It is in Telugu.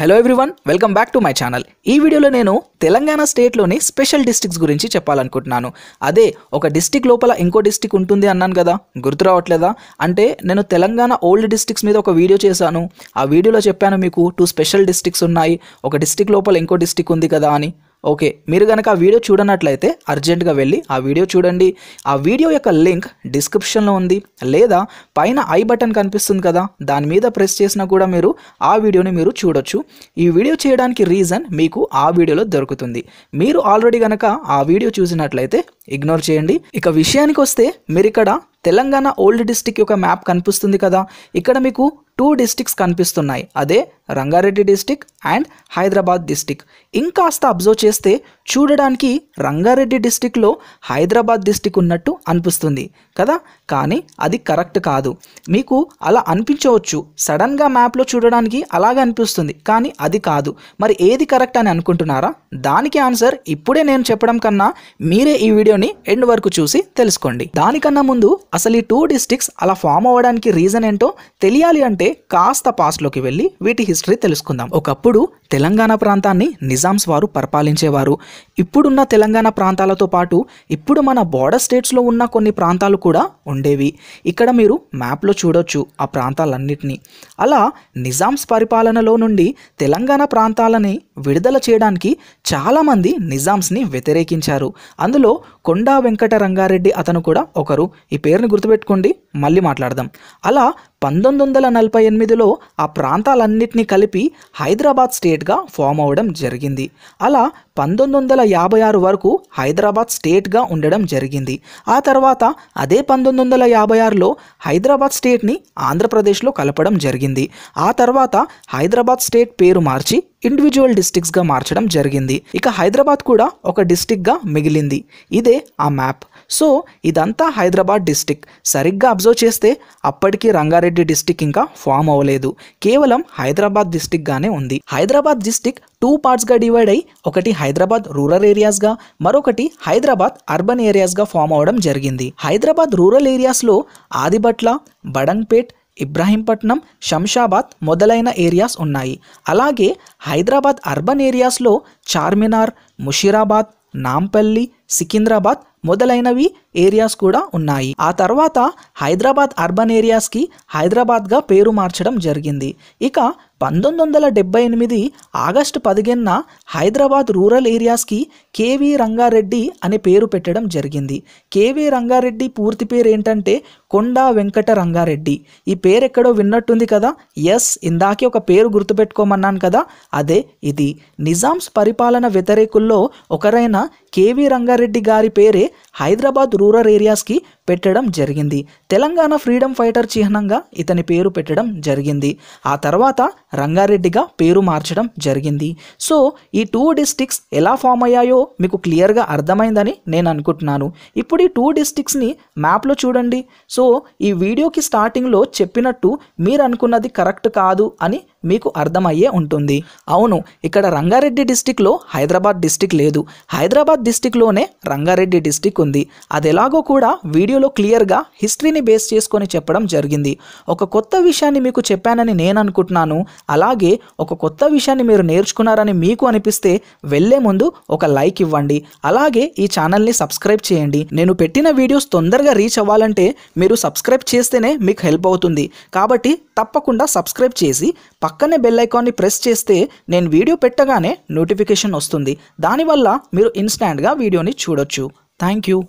hello everyone welcome back to my channel ఈ వీడియోలో నేను తెలంగాణ స్టేట్లోని స్పెషల్ డిస్టిక్స్ గురించి చెప్పాలనుకుంటున్నాను అదే ఒక డిస్టిక్ లోపల ఇంకో డిస్టిక్ ఉంటుంది అన్నాను కదా గుర్తు రావట్లేదా అంటే నేను తెలంగాణ ఓల్డ్ డిస్టిక్స్ మీద ఒక వీడియో చేశాను ఆ వీడియోలో చెప్పాను మీకు టూ స్పెషల్ డిస్టిక్స్ ఉన్నాయి ఒక డిస్టిక్ లోపల ఇంకో డిస్టిక్ ఉంది కదా అని ఓకే మీరు కనుక ఆ వీడియో చూడనట్లయితే అర్జెంటుగా వెళ్ళి ఆ వీడియో చూడండి ఆ వీడియో యొక్క లింక్ డిస్క్రిప్షన్లో ఉంది లేదా పైన ఐ బటన్ కనిపిస్తుంది కదా దాని మీద ప్రెస్ చేసినా కూడా మీరు ఆ వీడియోని మీరు చూడొచ్చు ఈ వీడియో చేయడానికి రీజన్ మీకు ఆ వీడియోలో దొరుకుతుంది మీరు ఆల్రెడీ కనుక ఆ వీడియో చూసినట్లయితే ఇగ్నోర్ చేయండి ఇక విషయానికి వస్తే మీరు ఇక్కడ తెలంగాణ ఓల్డ్ డిస్టిక్ యొక్క మ్యాప్ కనిపిస్తుంది కదా ఇక్కడ మీకు టూ డిస్టిక్స్ కనిపిస్తున్నాయి అదే Rangareddy district and Hyderabad district ఇంకాస్త అబ్జర్వ్ చేస్తే చూడడానికి రంగారెడ్డి డిస్టిక్లో హైదరాబాద్ డిస్టిక్ ఉన్నట్టు అనిపిస్తుంది కదా కానీ అది కరెక్ట్ కాదు మీకు అలా అనిపించవచ్చు సడన్గా మ్యాప్లో చూడడానికి అలాగే అనిపిస్తుంది కానీ అది కాదు మరి ఏది కరెక్ట్ అని అనుకుంటున్నారా దానికి ఆన్సర్ ఇప్పుడే నేను చెప్పడం కన్నా మీరే ఈ వీడియోని ఎండ్ వరకు చూసి తెలుసుకోండి దానికన్నా ముందు అసలు ఈ టూ డిస్టిక్స్ అలా ఫామ్ అవ్వడానికి రీజన్ ఏంటో తెలియాలి అంటే అయితే కాస్త పాస్ట్లోకి వెళ్ళి వీటి హిస్టరీ తెలుసుకుందాం ఒకప్పుడు తెలంగాణ ప్రాంతాన్ని నిజామ్స్ వారు పరిపాలించేవారు ఇప్పుడున్న తెలంగాణ ప్రాంతాలతో పాటు ఇప్పుడు మన బోర్డర్ స్టేట్స్లో ఉన్న కొన్ని ప్రాంతాలు కూడా ఉండేవి ఇక్కడ మీరు మ్యాప్లో చూడొచ్చు ఆ ప్రాంతాలన్నింటినీ అలా నిజామ్స్ పరిపాలనలో నుండి తెలంగాణ ప్రాంతాలని విడుదల చేయడానికి చాలామంది నిజామ్స్ని వ్యతిరేకించారు అందులో కొండా వెంకట రంగారెడ్డి అతను కూడా ఒకరు ఈ పేరుని గుర్తుపెట్టుకోండి మళ్ళీ మాట్లాడదాం అలా పంతొమ్మిది వందల నలభై ఎనిమిదిలో ఆ ప్రాంతాలన్నింటినీ కలిపి హైదరాబాద్ స్టేట్గా ఫామ్ అవ్వడం జరిగింది అలా పంతొమ్మిది వందల యాభై ఆరు వరకు హైదరాబాద్ స్టేట్గా ఉండడం జరిగింది ఆ తర్వాత అదే పంతొమ్మిది వందల యాభై ఆరులో హైదరాబాద్ స్టేట్ని ఆంధ్రప్రదేశ్లో కలపడం జరిగింది ఆ తర్వాత హైదరాబాద్ స్టేట్ పేరు మార్చి ఇండివిజువల్ డిస్టిక్స్గా మార్చడం జరిగింది ఇక హైదరాబాద్ కూడా ఒక డిస్టిక్గా మిగిలింది ఇదే ఆ మ్యాప్ సో ఇదంతా హైదరాబాద్ డిస్టిక్ సరిగ్గా అబ్జర్వ్ చేస్తే అప్పటికి రంగారెడ్డి డిస్టిక్ ఇంకా ఫామ్ అవ్వలేదు కేవలం హైదరాబాద్ డిస్టిక్గానే ఉంది హైదరాబాద్ డిస్టిక్ టూ పార్ట్స్గా డివైడ్ అయి ఒకటి హైదరాబాద్ రూరల్ ఏరియాస్గా మరొకటి హైదరాబాద్ అర్బన్ ఏరియాస్గా ఫామ్ అవ్వడం జరిగింది హైదరాబాద్ రూరల్ ఏరియాస్లో ఆదిబట్ల బడంగ్పేట్ ఇబ్రాహీంపట్నం శంషాబాద్ మొదలైన ఏరియాస్ ఉన్నాయి అలాగే హైదరాబాద్ అర్బన్ ఏరియాస్లో చార్మినార్ ముషిరాబాద్ నాంపల్లి సికింద్రాబాద్ మొదలైనవి ఏరియాస్ కూడా ఉన్నాయి ఆ తర్వాత హైదరాబాద్ అర్బన్ ఏరియాస్కి హైదరాబాద్గా పేరు మార్చడం జరిగింది ఇక పంతొమ్మిది వందల డెబ్బై ఎనిమిది ఆగస్టు పదిహేనున హైదరాబాద్ రూరల్ ఏరియాస్కి కేవీ రంగారెడ్డి అనే పేరు పెట్టడం జరిగింది కేవీ రంగారెడ్డి పూర్తి పేరు ఏంటంటే కొండా వెంకట రంగారెడ్డి ఈ పేరు ఎక్కడో విన్నట్టుంది కదా ఎస్ ఇందాకే ఒక పేరు గుర్తుపెట్టుకోమన్నాను కదా అదే ఇది నిజాంస్ పరిపాలన వ్యతిరేకుల్లో ఒకరైన కేవీ రంగారెడ్డి గారి పేరే హైదరాబాద్ రూరల్ ఏరియాస్కి పెట్టడం జరిగింది తెలంగాణ ఫ్రీడమ్ ఫైటర్ చిహ్నంగా ఇతని పేరు పెట్టడం జరిగింది ఆ తర్వాత రంగారెడ్డిగా పేరు మార్చడం జరిగింది సో ఈ టూ డిస్టిక్స్ ఎలా ఫామ్ అయ్యాయో మీకు క్లియర్గా అర్థమైందని నేను అనుకుంటున్నాను ఇప్పుడు ఈ టూ డిస్టిక్స్ని మ్యాప్లో చూడండి సో ఈ వీడియోకి స్టార్టింగ్లో చెప్పినట్టు మీరు అనుకున్నది కరెక్ట్ కాదు అని మీకు అర్థమయ్యే ఉంటుంది అవును ఇక్కడ రంగారెడ్డి డిస్టిక్లో హైదరాబాద్ డిస్టిక్ లేదు హైదరాబాద్ డిస్టిక్లోనే రంగారెడ్డి డిస్టిక్ ఉంది అది ఎలాగో కూడా వీడియో వీడియోలో క్లియర్గా హిస్టరీని బేస్ చేసుకొని చెప్పడం జరిగింది ఒక కొత్త విషయాన్ని మీకు చెప్పానని నేను అనుకుంటున్నాను అలాగే ఒక కొత్త విషయాన్ని మీరు నేర్చుకున్నారని మీకు అనిపిస్తే వెళ్ళే ముందు ఒక లైక్ ఇవ్వండి అలాగే ఈ ఛానల్ని సబ్స్క్రైబ్ చేయండి నేను పెట్టిన వీడియోస్ తొందరగా రీచ్ అవ్వాలంటే మీరు సబ్స్క్రైబ్ చేస్తేనే మీకు హెల్ప్ అవుతుంది కాబట్టి తప్పకుండా సబ్స్క్రైబ్ చేసి పక్కనే బెల్ ఐకాన్ని ప్రెస్ చేస్తే నేను వీడియో పెట్టగానే నోటిఫికేషన్ వస్తుంది దానివల్ల మీరు ఇన్స్టాంట్గా వీడియోని చూడొచ్చు థ్యాంక్ యూ